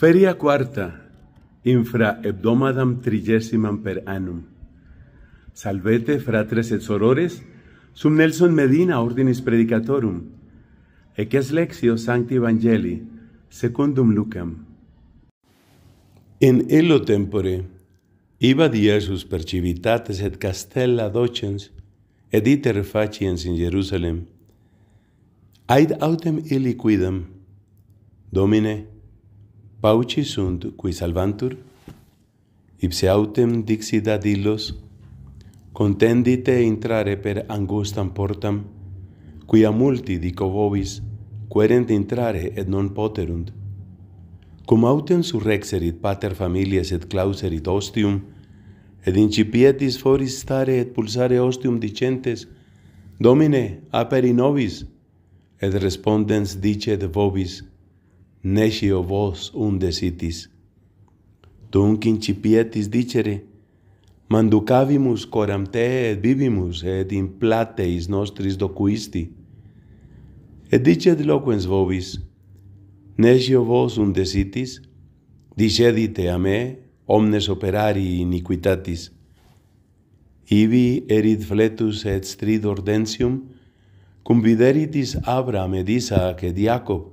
Feria quarta infra hebdomadam trigesimam per annum. Salvete fratres et sorores, sum Nelson Medina ordinis predicatorum. Eques lexio sancti evangelii secundum Lucam. In illo tempore iba diesus per civitates et castella docens et iter faciens in Jerusalem. Aid autem illi quidam. Domine, Domine, Pauci sunt qui salvantur ipse autem dixit ad illos contendite intrare per angustam portam quia a multi dico vobis querent intrare et non poterunt cum autem surrexerit pater familias et clauserit ostium et incipietis foris stare et pulsare ostium dicentes domine aperi nobis et respondens dicet vobis nescio vos unde sitis. Tunc incipietis dicere, manducavimus coram te et vivimus et in plateis nostris docuisti. Et dicet loquens vobis, nescio vos unde sitis, dicedite a me omnes operari iniquitatis. Ibi erit fletus et stridor densium, cum videritis Abram, et Isaac et Iacob,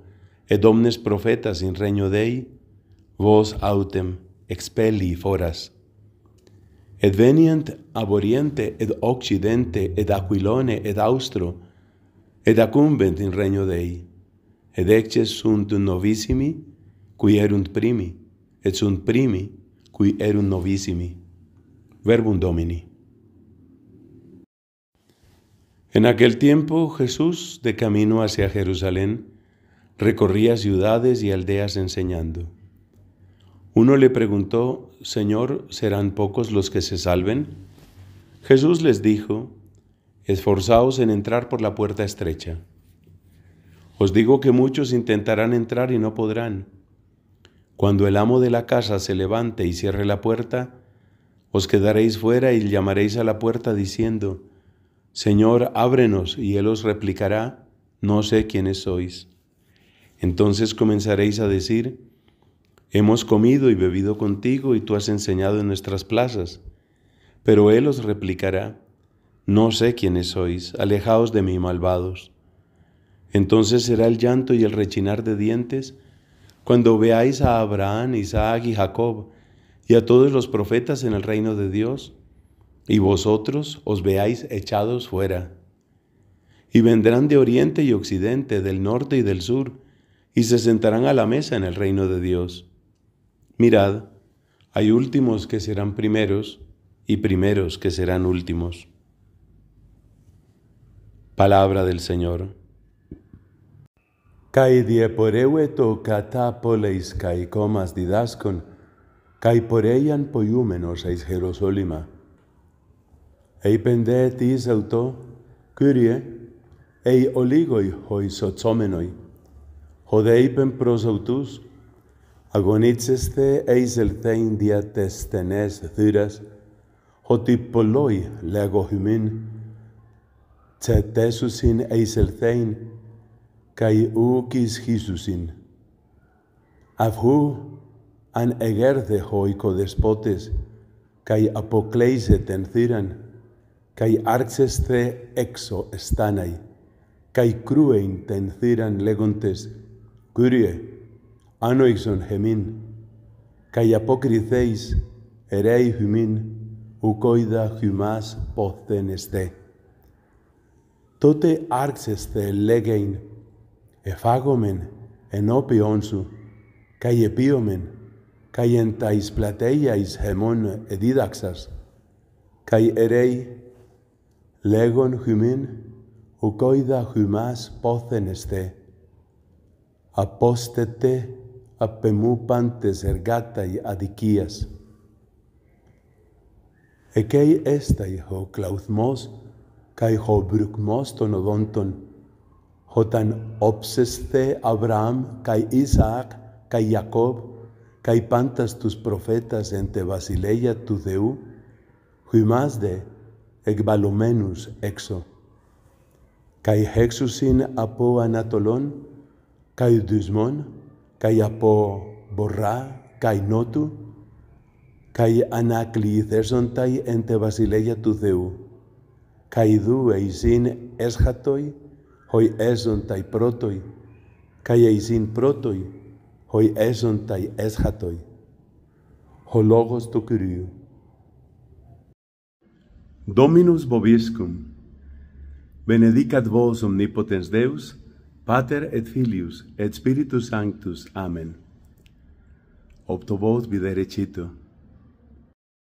et omnes profetas in regno Dei, vos autem expelli foras. Et venient ab oriente et occidente et aquilone et austro, et accumbent in regno Dei. Ed ecces sunt novissimi, qui erunt primi, et sunt primi, qui erunt novissimi. Verbum Domini. En aquel tiempo Jesús, de camino hacia Jerusalén, Recorría ciudades y aldeas enseñando. Uno le preguntó, Señor, ¿serán pocos los que se salven? Jesús les dijo, Esforzaos en entrar por la puerta estrecha. Os digo que muchos intentarán entrar y no podrán. Cuando el amo de la casa se levante y cierre la puerta, os quedaréis fuera y llamaréis a la puerta diciendo, Señor, ábrenos, y él os replicará, no sé quiénes sois. Entonces comenzaréis a decir, hemos comido y bebido contigo y tú has enseñado en nuestras plazas. Pero él os replicará, no sé quiénes sois, alejaos de mí, malvados. Entonces será el llanto y el rechinar de dientes cuando veáis a Abraham, Isaac y Jacob y a todos los profetas en el reino de Dios, y vosotros os veáis echados fuera. Y vendrán de oriente y occidente, del norte y del sur, y se sentarán a la mesa en el reino de Dios. Mirad, hay últimos que serán primeros y primeros que serán últimos. Palabra del Señor. Kai dieporeueto catapoleis kai comas didascon, kai poreian poiúmenos eis Jerusalema. Ei pendet is auto, curie, ei oligoi hoi hodeipen pros autus, agonitzeste eis el tein dia thyras, hoti poloi lego hymin, tse eiselthein, eis el tein, kai ukis hisusin. Avhu an egerde hoiko despotes, kai apokleiset en thyran, kai arxeste exo estanai, kai cruein ten thyran legontes, Kyrie, anoixon hemin, kai apocrytheis, erei humin, ukoida humas potheneste. Tote arces te legein, ephagomen enopion su, kai epiomen, kai entais plateiais hemon edidaxas, kai erei, legon humin, ukoida humas potheneste. απόστετε απεμού πάντες η αδικίας. Εκέι έσταει ο κλαουθμός καί ο μπρουκμός των οδόντων, όταν όψεσθε Αβραάμ καί Ισαάκ καί Ιακώβ καί πάντας τους προφέτας εν τε βασιλεία του Θεού, χυμάζδε εκβαλωμένους έξω. Καί έξουσιν από ανατολών, kai dysmon kai apo borra kai notu kai anaklithezon tai ente vasileia tu theu kai du eisin eschatoi hoi eson protoi kai eisin protoi hoi eson tai eschatoi ho logos to kyriou dominus bobiscum benedicat vos omnipotens deus Pater et filius et spiritus sanctus. Amen. Opto vos videre cito.